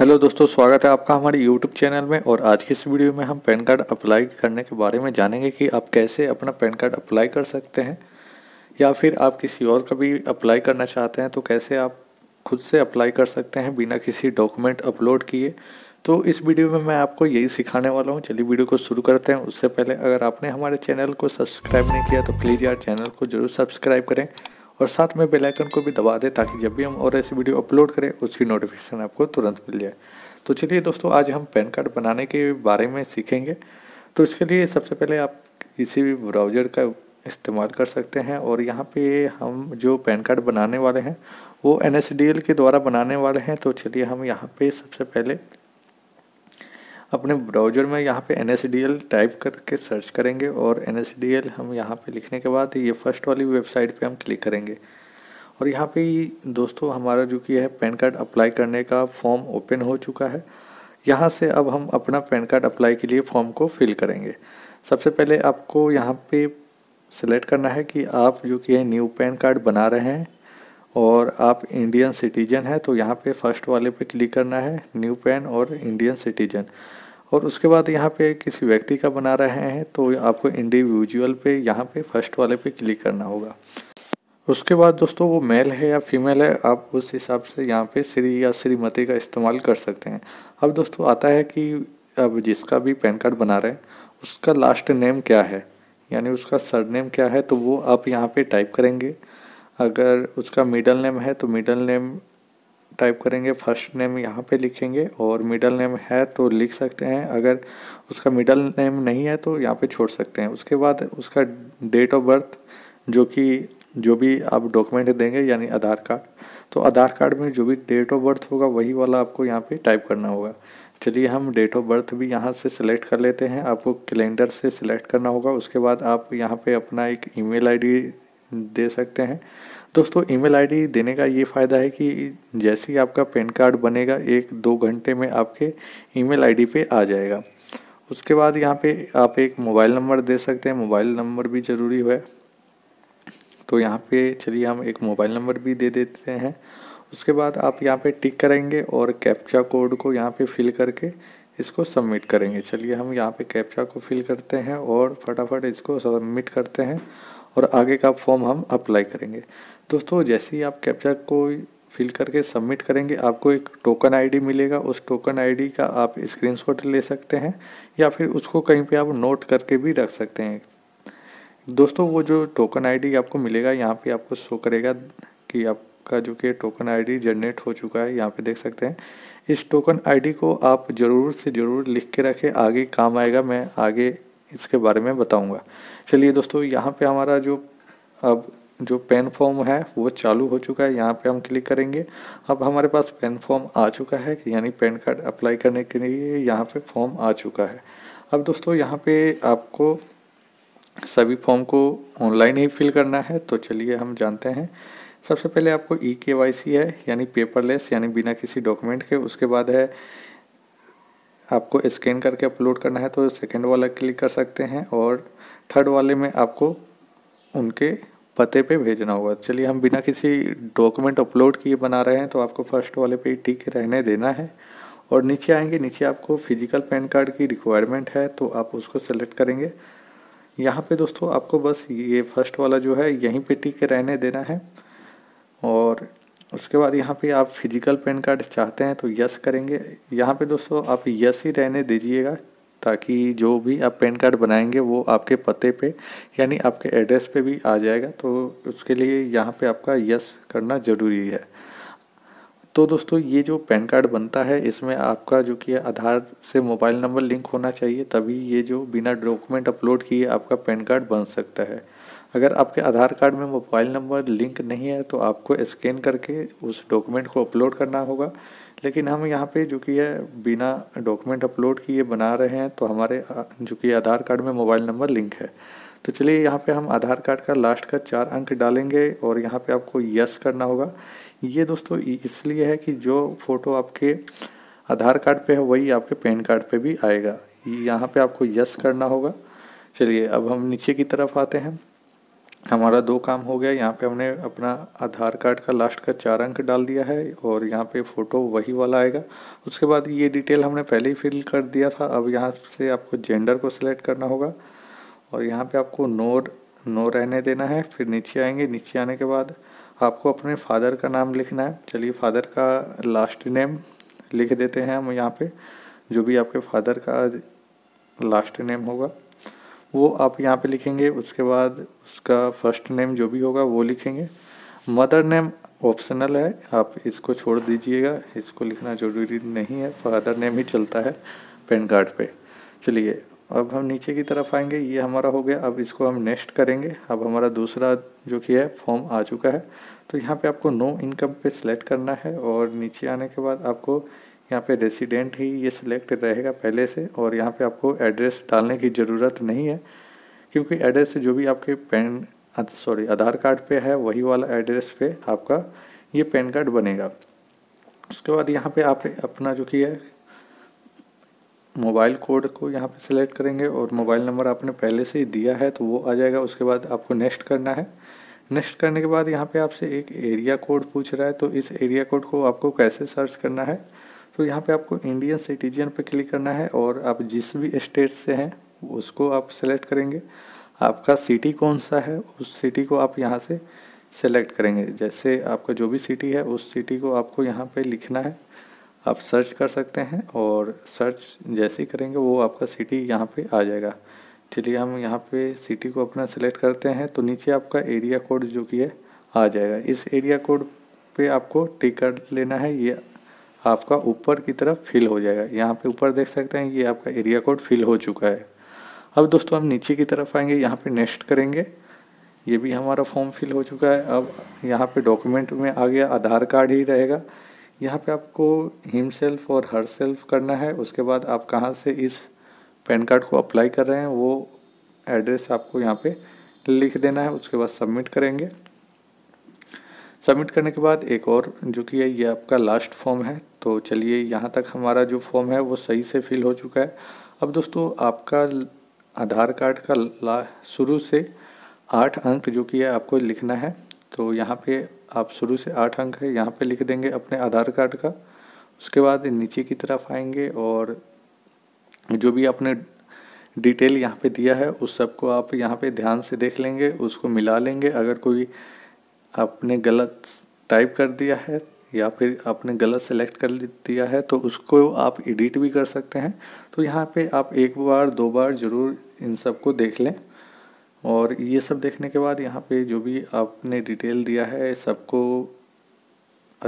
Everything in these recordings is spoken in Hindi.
हेलो दोस्तों स्वागत है आपका हमारे यूट्यूब चैनल में और आज के इस वीडियो में हम पैन कार्ड अप्लाई करने के बारे में जानेंगे कि आप कैसे अपना पैन कार्ड अप्लाई कर सकते हैं या फिर आप किसी और का भी अप्लाई करना चाहते हैं तो कैसे आप खुद से अप्लाई कर सकते हैं बिना किसी डॉक्यूमेंट अपलोड किए तो इस वीडियो में मैं आपको यही सिखाने वाला हूँ चलिए वीडियो को शुरू करते हैं उससे पहले अगर आपने हमारे चैनल को सब्सक्राइब नहीं किया तो प्लीज़ यार चैनल को ज़रूर सब्सक्राइब करें और साथ में बेल आइकन को भी दबा दें ताकि जब भी हम और ऐसी वीडियो अपलोड करें उसकी नोटिफिकेशन आपको तुरंत मिल जाए तो चलिए दोस्तों आज हम पैन कार्ड बनाने के बारे में सीखेंगे तो इसके लिए सबसे पहले आप किसी भी ब्राउज़र का इस्तेमाल कर सकते हैं और यहाँ पे हम जो पैन कार्ड बनाने वाले हैं वो एन के द्वारा बनाने वाले हैं तो चलिए हम यहाँ पे सबसे पहले अपने ब्राउज़र में यहाँ पे एन टाइप करके सर्च करेंगे और एन हम यहाँ पे लिखने के बाद ये फर्स्ट वाली वेबसाइट पे हम क्लिक करेंगे और यहाँ पे दोस्तों हमारा जो कि है पैन कार्ड अप्लाई करने का फॉर्म ओपन हो चुका है यहाँ से अब हम अपना पैन कार्ड अप्लाई के लिए फॉर्म को फिल करेंगे सबसे पहले आपको यहाँ पे सिलेक्ट करना है कि आप जो कि है न्यू पैन कार्ड बना रहे हैं और आप इंडियन सिटीजन है तो यहाँ पे फर्स्ट वाले पे क्लिक करना है न्यू पैन और इंडियन सिटीजन और उसके बाद यहाँ पे किसी व्यक्ति का बना रहे हैं तो आपको इंडिविजुअल पे यहाँ पे फर्स्ट वाले पे क्लिक करना होगा उसके बाद दोस्तों वो मेल है या फीमेल है आप उस हिसाब से यहाँ पे श्री या श्रीमती का इस्तेमाल कर सकते हैं अब दोस्तों आता है कि अब जिसका भी पैन कार्ड बना रहे हैं उसका लास्ट नेम क्या है यानी उसका सर नेम क्या है तो वो आप यहाँ पर टाइप करेंगे अगर उसका मिडल नेम है तो मिडल नेम टाइप करेंगे फर्स्ट नेम यहाँ पे लिखेंगे और मिडल नेम है तो लिख सकते हैं अगर उसका मिडल नेम नहीं है तो यहाँ पे छोड़ सकते हैं उसके बाद उसका डेट ऑफ बर्थ जो कि जो भी आप डॉक्यूमेंट देंगे यानी आधार कार्ड तो आधार कार्ड में जो भी डेट ऑफ बर्थ होगा वही वाला आपको यहाँ पे टाइप करना होगा चलिए हम डेट ऑफ बर्थ भी यहाँ से सिलेक्ट कर लेते हैं आपको कैलेंडर से सिलेक्ट करना होगा उसके बाद आप यहाँ पे अपना एक ईमेल आईडी दे सकते हैं दोस्तों ईमेल आईडी देने का ये फ़ायदा है कि जैसे ही आपका पैन कार्ड बनेगा एक दो घंटे में आपके ईमेल आईडी पे आ जाएगा उसके बाद यहाँ पे आप एक मोबाइल नंबर दे सकते हैं मोबाइल नंबर भी ज़रूरी है तो यहाँ पे चलिए हम एक मोबाइल नंबर भी दे देते हैं उसके बाद आप यहाँ पे टिक करेंगे और कैप्चा कोड को यहाँ पे फिल करके इसको सबमिट करेंगे चलिए हम यहाँ पे कैप्चा को फिल करते हैं और फटाफट इसको सबमिट करते हैं और आगे का फॉर्म हम अप्लाई करेंगे दोस्तों जैसे ही आप कैप्चा को फिल करके सबमिट करेंगे आपको एक टोकन आईडी मिलेगा उस टोकन आईडी का आप स्क्रीनशॉट ले सकते हैं या फिर उसको कहीं पे आप नोट करके भी रख सकते हैं दोस्तों वो जो टोकन आईडी आपको मिलेगा यहाँ पे आपको शो करेगा कि आपका जो कि टोकन आईडी जनरेट हो चुका है यहाँ पे देख सकते हैं इस टोकन आईडी को आप ज़रूर से ज़रूर लिख के रखें आगे काम आएगा मैं आगे इसके बारे में बताऊंगा चलिए दोस्तों यहाँ पे हमारा जो अब जो पेन फॉर्म है वो चालू हो चुका है यहाँ पे हम क्लिक करेंगे अब हमारे पास पेन फॉर्म आ चुका है यानी पेन कार्ड अप्लाई करने के लिए यहाँ पे फॉर्म आ चुका है अब दोस्तों यहाँ पे आपको सभी फॉर्म को ऑनलाइन ही फिल करना है तो चलिए हम जानते हैं सबसे पहले आपको ई के वाई सी है यानी पेपरलेस यानी बिना किसी डॉक्यूमेंट के उसके बाद है आपको स्कैन करके अपलोड करना है तो सेकेंड वाला क्लिक कर सकते हैं और थर्ड वाले में आपको उनके पते पे भेजना होगा चलिए हम बिना किसी डॉक्यूमेंट अपलोड किए बना रहे हैं तो आपको फर्स्ट वाले पे ठीक रहने देना है और नीचे आएंगे नीचे आपको फिजिकल पैन कार्ड की रिक्वायरमेंट है तो आप उसको सेलेक्ट करेंगे यहाँ पे दोस्तों आपको बस ये फर्स्ट वाला जो है यहीं पे टिक रहने देना है और उसके बाद यहाँ पे आप फिजिकल पैन कार्ड चाहते हैं तो यस करेंगे यहाँ पे दोस्तों आप यस ही रहने दीजिएगा ताकि जो भी आप पैन कार्ड बनाएंगे वो आपके पते पे यानी आपके एड्रेस पे भी आ जाएगा तो उसके लिए यहाँ पे आपका यस करना ज़रूरी है तो दोस्तों ये जो पैन कार्ड बनता है इसमें आपका जो कि आधार से मोबाइल नंबर लिंक होना चाहिए तभी ये जो बिना डॉक्यूमेंट अपलोड किए आपका पैन कार्ड बन सकता है अगर आपके आधार कार्ड में मोबाइल नंबर लिंक नहीं है तो आपको स्कैन करके उस डॉक्यूमेंट को अपलोड करना होगा लेकिन हम यहाँ पे जो कि है बिना डॉक्यूमेंट अपलोड किए बना रहे हैं तो हमारे जो कि आधार कार्ड में मोबाइल नंबर लिंक है तो चलिए यहाँ पे हम आधार कार्ड का लास्ट का चार अंक डालेंगे और यहाँ पे आपको यस करना होगा ये दोस्तों इसलिए है कि जो फ़ोटो आपके आधार कार्ड पे है वही आपके पैन कार्ड पे भी आएगा यहाँ पे आपको यस करना होगा चलिए अब हम नीचे की तरफ आते हैं हमारा दो काम हो गया यहाँ पे हमने अपना आधार कार्ड का लास्ट का चार अंक डाल दिया है और यहाँ पे फ़ोटो वही वाला आएगा उसके बाद ये डिटेल हमने पहले ही फिल कर दिया था अब यहाँ से आपको जेंडर को सिलेक्ट करना होगा और यहाँ पे आपको नो नो रहने देना है फिर नीचे आएंगे नीचे आने के बाद आपको अपने फादर का नाम लिखना है चलिए फादर का लास्ट नेम लिख देते हैं हम यहाँ पर जो भी आपके फादर का लास्ट नेम होगा वो आप यहाँ पे लिखेंगे उसके बाद उसका फर्स्ट नेम जो भी होगा वो लिखेंगे मदर नेम ऑप्शनल है आप इसको छोड़ दीजिएगा इसको लिखना ज़रूरी नहीं है फादर नेम ही चलता है पेन कार्ड पे चलिए अब हम नीचे की तरफ आएंगे ये हमारा हो गया अब इसको हम नेक्स्ट करेंगे अब हमारा दूसरा जो कि है फॉर्म आ चुका है तो यहाँ पे आपको नो इनकम पे सेलेक्ट करना है और नीचे आने के बाद आपको यहाँ पे रेसिडेंट ही ये सिलेक्ट रहेगा पहले से और यहाँ पे आपको एड्रेस डालने की ज़रूरत नहीं है क्योंकि एड्रेस जो भी आपके पैन सॉरी आधार कार्ड पे है वही वाला एड्रेस पे आपका ये पैन कार्ड बनेगा उसके बाद यहाँ पे आप अपना जो कि है मोबाइल कोड को यहाँ पे सिलेक्ट करेंगे और मोबाइल नंबर आपने पहले से ही दिया है तो वो आ जाएगा उसके बाद आपको नेक्स्ट करना है नेक्स्ट करने के बाद यहाँ पे आपसे एक एरिया कोड पूछ रहा है तो इस एरिया कोड को आपको कैसे सर्च करना है तो यहाँ पे आपको इंडियन सिटीजन पे क्लिक करना है और आप जिस भी स्टेट से हैं उसको आप सेलेक्ट करेंगे आपका सिटी कौन सा है उस सिटी को आप यहाँ से सेलेक्ट करेंगे जैसे आपका जो भी सिटी है उस सिटी को आपको यहाँ पे लिखना है आप सर्च कर सकते हैं और सर्च जैसे ही करेंगे वो आपका सिटी यहाँ पे आ जाएगा चलिए हम यहाँ पे सिटी को अपना सेलेक्ट करते हैं तो नीचे आपका एरिया कोड जो कि है आ जाएगा इस एरिया कोड पे आपको टिकट लेना है ये आपका ऊपर की तरफ फिल हो जाएगा यहाँ पे ऊपर देख सकते हैं ये आपका एरिया कोड फिल हो चुका है अब दोस्तों हम नीचे की तरफ आएंगे यहाँ पे नेक्स्ट करेंगे ये भी हमारा फॉर्म फिल हो चुका है अब यहाँ पे डॉक्यूमेंट में आ गया आधार कार्ड ही रहेगा यहाँ पे आपको हिमसेल्फ और हर सेल्फ करना है उसके बाद आप कहाँ से इस पैन कार्ड को अप्लाई कर रहे हैं वो एड्रेस आपको यहाँ पर लिख देना है उसके बाद सबमिट करेंगे सबमिट करने के बाद एक और जो कि है ये आपका लास्ट फॉर्म है तो चलिए यहाँ तक हमारा जो फॉर्म है वो सही से फिल हो चुका है अब दोस्तों आपका आधार कार्ड का ला शुरू से आठ अंक जो कि है आपको लिखना है तो यहाँ पे आप शुरू से आठ अंक है यहाँ पे लिख देंगे अपने आधार कार्ड का उसके बाद नीचे की तरफ आएंगे और जो भी आपने डिटेल यहाँ पे दिया है उस सब को आप यहाँ पे ध्यान से देख लेंगे उसको मिला लेंगे अगर कोई आपने गलत टाइप कर दिया है या फिर आपने गलत सेलेक्ट कर दिया है तो उसको आप एडिट भी कर सकते हैं तो यहाँ पे आप एक बार दो बार ज़रूर इन सब को देख लें और ये सब देखने के बाद यहाँ पे जो भी आपने डिटेल दिया है सबको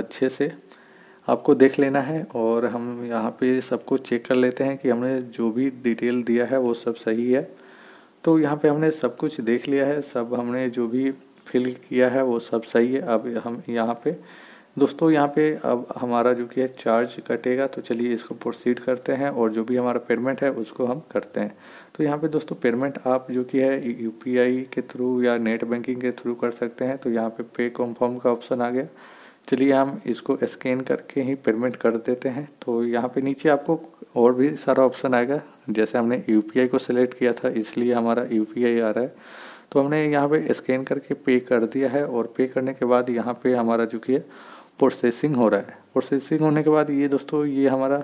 अच्छे से आपको देख लेना है और हम यहाँ पे सबको चेक कर लेते हैं कि हमने जो भी डिटेल दिया है वो सब सही है तो यहाँ पे हमने सब कुछ देख लिया है सब हमने जो भी फिल किया है वो सब सही है अब हम यहाँ पे दोस्तों यहाँ पे अब हमारा जो कि है चार्ज कटेगा तो चलिए इसको प्रोसीड करते हैं और जो भी हमारा पेमेंट है उसको हम करते हैं तो यहाँ पे दोस्तों पेमेंट आप जो कि है यूपीआई के थ्रू या नेट बैंकिंग के थ्रू कर सकते हैं तो यहाँ पे पे कॉम्फॉर्म का ऑप्शन आ गया चलिए हम इसको स्कैन करके ही पेमेंट कर देते हैं तो यहाँ पर नीचे आपको और भी सारा ऑप्शन आएगा जैसे हमने यू को सिलेक्ट किया था इसलिए हमारा यू आ रहा है तो हमने यहाँ पे स्कैन करके पे कर दिया है और पे करने के बाद यहाँ पे हमारा जो कि प्रोसेसिंग हो रहा है प्रोसेसिंग होने के बाद ये दोस्तों ये हमारा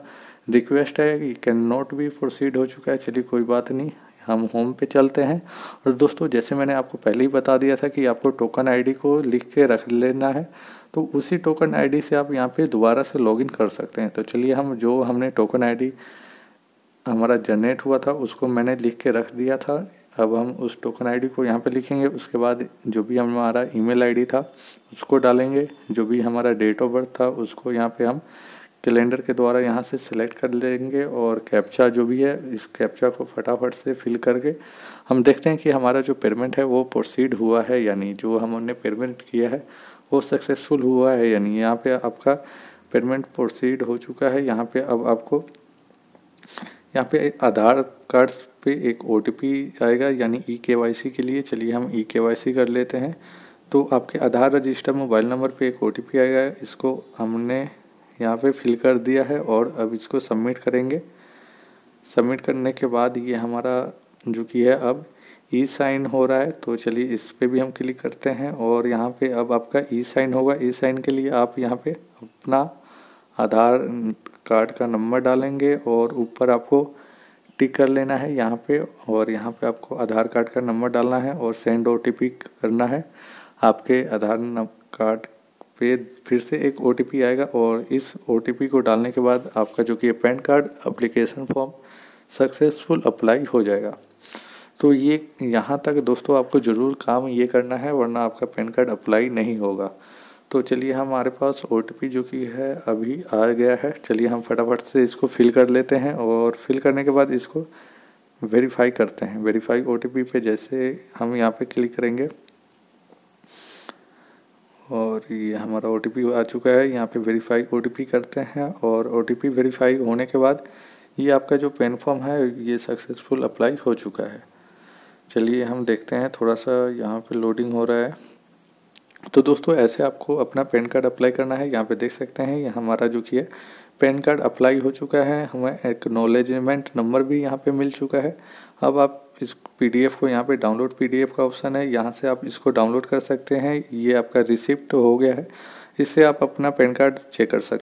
रिक्वेस्ट है कि कैन नॉट भी प्रोसीड हो चुका है चलिए कोई बात नहीं हम होम पे चलते हैं और दोस्तों जैसे मैंने आपको पहले ही बता दिया था कि आपको टोकन आईडी को लिख के रख लेना है तो उसी टोकन आईडी से आप यहाँ पे दोबारा से लॉगिन कर सकते हैं तो चलिए हम जो हमने टोकन आईडी हमारा जनरेट हुआ था उसको मैंने लिख के रख दिया था अब हम उस टोकन आईडी को यहाँ पे लिखेंगे उसके बाद जो भी हमारा ईमेल आईडी था उसको डालेंगे जो भी हमारा डेट ऑफ बर्थ था उसको यहाँ पे हम कैलेंडर के द्वारा यहाँ से सिलेक्ट कर लेंगे और कैप्चा जो भी है इस कैप्चा को फटाफट से फिल करके हम देखते हैं कि हमारा जो पेमेंट है वो प्रोसीड हुआ है यानी जो हमने पेमेंट किया है वो सक्सेसफुल हुआ है यानी यहाँ पर आपका पेमेंट प्रोसीड हो चुका है यहाँ पर अब आपको यहाँ पे आधार कार्ड पे एक ओ आएगा यानी ई e के के लिए चलिए हम ई e के कर लेते हैं तो आपके आधार रजिस्टर मोबाइल नंबर पे एक ओ आएगा इसको हमने यहाँ पे फिल कर दिया है और अब इसको सबमिट करेंगे सबमिट करने के बाद ये हमारा जो कि है अब ई साइन हो रहा है तो चलिए इस पर भी हम क्लिक करते हैं और यहाँ पे अब आपका ई साइन होगा ई साइन के लिए आप यहाँ पे अपना आधार कार्ड का नंबर डालेंगे और ऊपर आपको टिक कर लेना है यहाँ पे और यहाँ पे आपको आधार कार्ड का नंबर डालना है और सेंड ओ करना है आपके आधार कार्ड पे फिर से एक ओ आएगा और इस ओ को डालने के बाद आपका जो कि PAN card application form successful apply हो जाएगा तो ये यहाँ तक दोस्तों आपको ज़रूर काम ये करना है वरना आपका पैन कार्ड अप्लाई नहीं होगा तो चलिए हमारे पास ओ जो कि है अभी आ गया है चलिए हम फटाफट से इसको फिल कर लेते हैं और फिल करने के बाद इसको वेरीफाई करते हैं वेरीफाई ओ पे जैसे हम यहाँ पे क्लिक करेंगे और ये हमारा ओ आ चुका है यहाँ पे वेरीफाई ओ करते हैं और ओ वेरीफाई होने के बाद ये आपका जो पेन फॉर्म है ये सक्सेसफुल अप्लाई हो चुका है चलिए हम देखते हैं थोड़ा सा यहाँ पे लोडिंग हो रहा है तो दोस्तों ऐसे आपको अपना पैन कार्ड अप्लाई करना है यहाँ पे देख सकते हैं यहाँ हमारा जो कि है पैन कार्ड अप्लाई हो चुका है हमें एक्नोलेजमेंट नंबर भी यहाँ पे मिल चुका है अब आप इस पीडीएफ को यहाँ पे डाउनलोड पीडीएफ का ऑप्शन है यहाँ से आप इसको डाउनलोड कर सकते हैं ये आपका रिसिप्ट हो गया है इससे आप अपना पैन कार्ड चेक कर सकते